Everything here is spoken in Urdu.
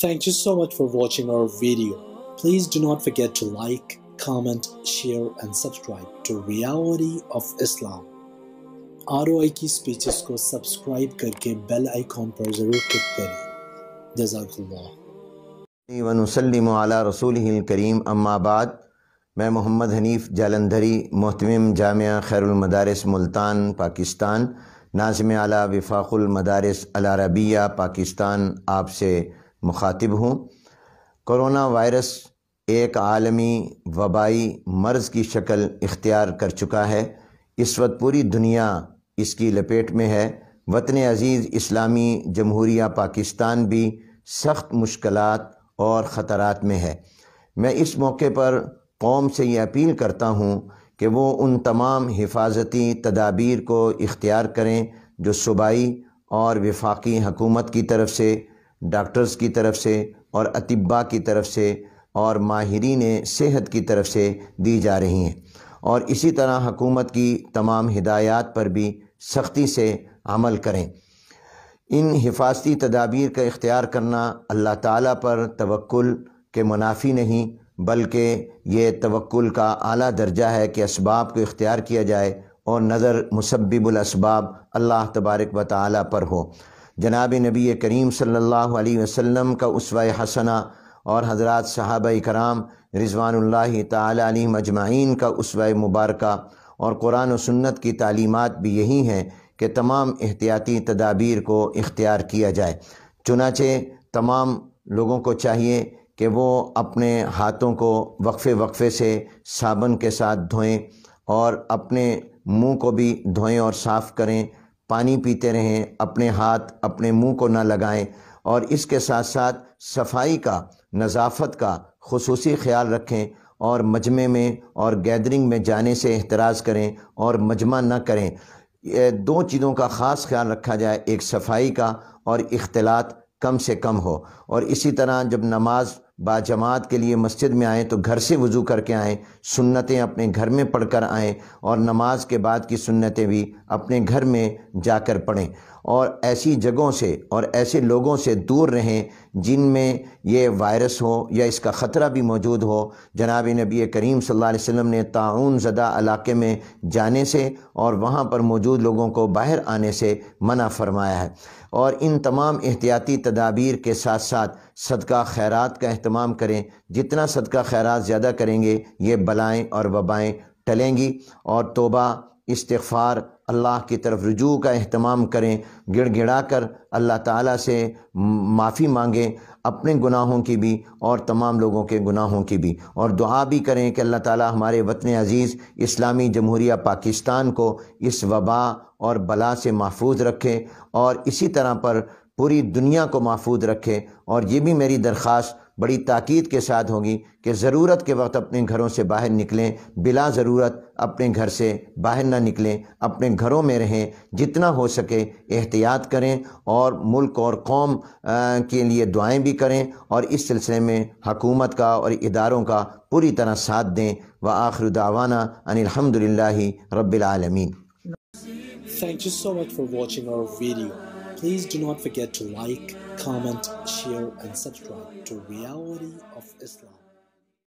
Thank you so much for watching our video. Please do not forget to like, comment, share and thank you so much for watching کی سپیچز کو سبسکرائب کر کے ون وسلم و اعلیٰ رسول ہن کریم امہ آباد میں محمد حنیف جالندھری محتم جامعہ خیر المدارس ملتان پاکستان ناظم اعلیٰ وفاق المدارس العربیہ پاکستان آپ سے مخاطب ہوں کرونا وائرس ایک عالمی وبائی مرض کی شکل اختیار کر چکا ہے اس وقت پوری دنیا اس کی لپیٹ میں ہے وطن عزیز اسلامی جمہوریہ پاکستان بھی سخت مشکلات اور خطرات میں ہے میں اس موقع پر قوم سے یہ اپیل کرتا ہوں کہ وہ ان تمام حفاظتی تدابیر کو اختیار کریں جو صوبائی اور وفاقی حکومت کی طرف سے ڈاکٹرز کی طرف سے اور اطباء کی طرف سے اور ماہرین صحت کی طرف سے دی جا رہی ہیں اور اسی طرح حکومت کی تمام ہدایات پر بھی سختی سے عمل کریں ان حفاظتی تدابیر کا اختیار کرنا اللہ تعالیٰ پر توکل کے منافی نہیں بلکہ یہ توکل کا اعلیٰ درجہ ہے کہ اسباب کو اختیار کیا جائے اور نظر مسبب الاسباب اللہ تبارک و تعالیٰ پر ہو جناب نبی کریم صلی اللہ علیہ وسلم کا عصوہ حسنہ اور حضرات صحابہ کرام رضوان اللہ تعالی علیہ مجمعین کا عصوہ مبارکہ اور قرآن و سنت کی تعلیمات بھی یہی ہیں کہ تمام احتیاطی تدابیر کو اختیار کیا جائے چنانچہ تمام لوگوں کو چاہیے کہ وہ اپنے ہاتھوں کو وقفے وقفے سے صابن کے ساتھ دھوئیں اور اپنے منہ کو بھی دھوئیں اور صاف کریں پانی پیتے رہیں اپنے ہاتھ اپنے منہ کو نہ لگائیں اور اس کے ساتھ ساتھ صفائی کا نظافت کا خصوصی خیال رکھیں اور مجمع میں اور گیدرنگ میں جانے سے احتراز کریں اور مجمع نہ کریں دو چیزوں کا خاص خیال رکھا جائے ایک صفائی کا اور اختلاط کم سے کم ہو اور اسی طرح جب نماز جماعت کے لیے مسجد میں آئیں تو گھر سے وضو کر کے آئیں سنتیں اپنے گھر میں پڑھ کر آئیں اور نماز کے بعد کی سنتیں بھی اپنے گھر میں جا کر پڑھیں اور ایسی جگہوں سے اور ایسے لوگوں سے دور رہیں جن میں یہ وائرس ہو یا اس کا خطرہ بھی موجود ہو جناب نبی کریم صلی اللہ علیہ وسلم نے تعاون زدہ علاقے میں جانے سے اور وہاں پر موجود لوگوں کو باہر آنے سے منع فرمایا ہے اور ان تمام احتیاطی تدابیر کے ساتھ ساتھ صدقہ خیرات کا اہتمام کریں جتنا صدقہ خیرات زیادہ کریں گے یہ بلائیں اور وبائیں ٹلیں گی اور توبہ استغفار اللہ کی طرف رجوع کا اہتمام کریں گڑ گڑا کر اللہ تعالیٰ سے معافی مانگیں اپنے گناہوں کی بھی اور تمام لوگوں کے گناہوں کی بھی اور دعا بھی کریں کہ اللہ تعالیٰ ہمارے وطن عزیز اسلامی جمہوریہ پاکستان کو اس وبا اور بلا سے محفوظ رکھے اور اسی طرح پر پوری دنیا کو محفوظ رکھے اور یہ بھی میری درخواست بڑی تاکید کے ساتھ ہوگی کہ ضرورت کے وقت اپنے گھروں سے باہر نکلیں بلا ضرورت اپنے گھر سے باہر نہ نکلیں اپنے گھروں میں رہیں جتنا ہو سکے احتیاط کریں اور ملک اور قوم کے لیے دعائیں بھی کریں اور اس سلسلے میں حکومت کا اور اداروں کا پوری طرح ساتھ دیں و آخر دعوانا ان الحمد للہ رب العالمین thank you so much for watching اور video Please do not forget to like, comment, share, and subscribe to Reality of Islam.